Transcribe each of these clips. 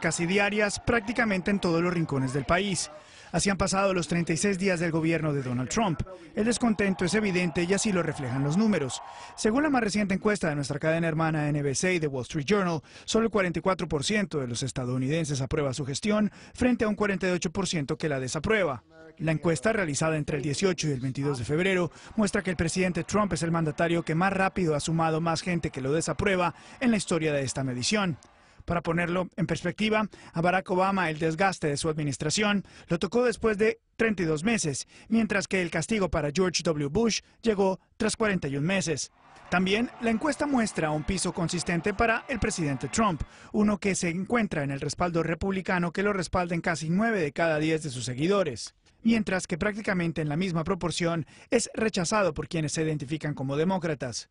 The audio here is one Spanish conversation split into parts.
casi diarias prácticamente en todos los rincones del país. Así han pasado los 36 días del gobierno de Donald Trump. El descontento es evidente y así lo reflejan los números. Según la más reciente encuesta de nuestra cadena hermana NBC y The Wall Street Journal, solo el 44% de los estadounidenses aprueba su gestión frente a un 48% que la desaprueba. La encuesta realizada entre el 18 y el 22 de febrero muestra que el presidente Trump es el mandatario que más rápido ha sumado más gente que lo desaprueba en la historia de esta medición. Para ponerlo en perspectiva, a Barack Obama el desgaste de su administración lo tocó después de 32 meses, mientras que el castigo para George W. Bush llegó tras 41 meses. También la encuesta muestra un piso consistente para el presidente Trump, uno que se encuentra en el respaldo republicano que lo respalda en casi 9 de cada 10 de sus seguidores, mientras que prácticamente en la misma proporción es rechazado por quienes se identifican como demócratas.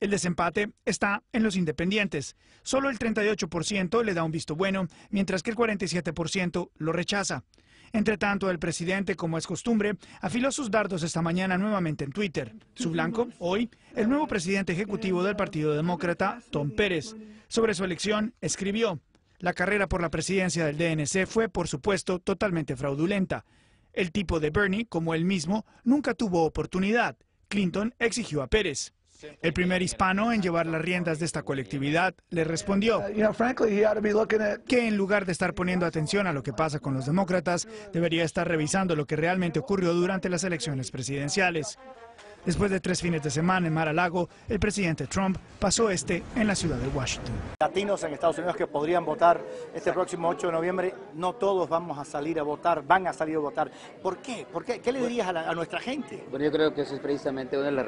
El desempate está en los independientes. Solo el 38% le da un visto bueno, mientras que el 47% lo rechaza. Entre tanto, el presidente, como es costumbre, afiló sus dardos esta mañana nuevamente en Twitter. Su blanco, hoy, el nuevo presidente ejecutivo del Partido Demócrata, Tom Pérez. Sobre su elección, escribió, la carrera por la presidencia del DNC fue, por supuesto, totalmente fraudulenta. El tipo de Bernie, como él mismo, nunca tuvo oportunidad. Clinton exigió a Pérez. El primer hispano en llevar las riendas de esta colectividad le respondió que en lugar de estar poniendo atención a lo que pasa con los demócratas, debería estar revisando lo que realmente ocurrió durante las elecciones presidenciales. Después de tres fines de semana en mar lago el presidente Trump pasó este en la ciudad de Washington. Latinos en Estados Unidos que podrían votar este próximo 8 de noviembre, no todos vamos a salir a votar, van a salir a votar. ¿Por qué? ¿Por qué? ¿Qué le dirías a, a nuestra gente? Bueno, yo creo que eso es precisamente una de las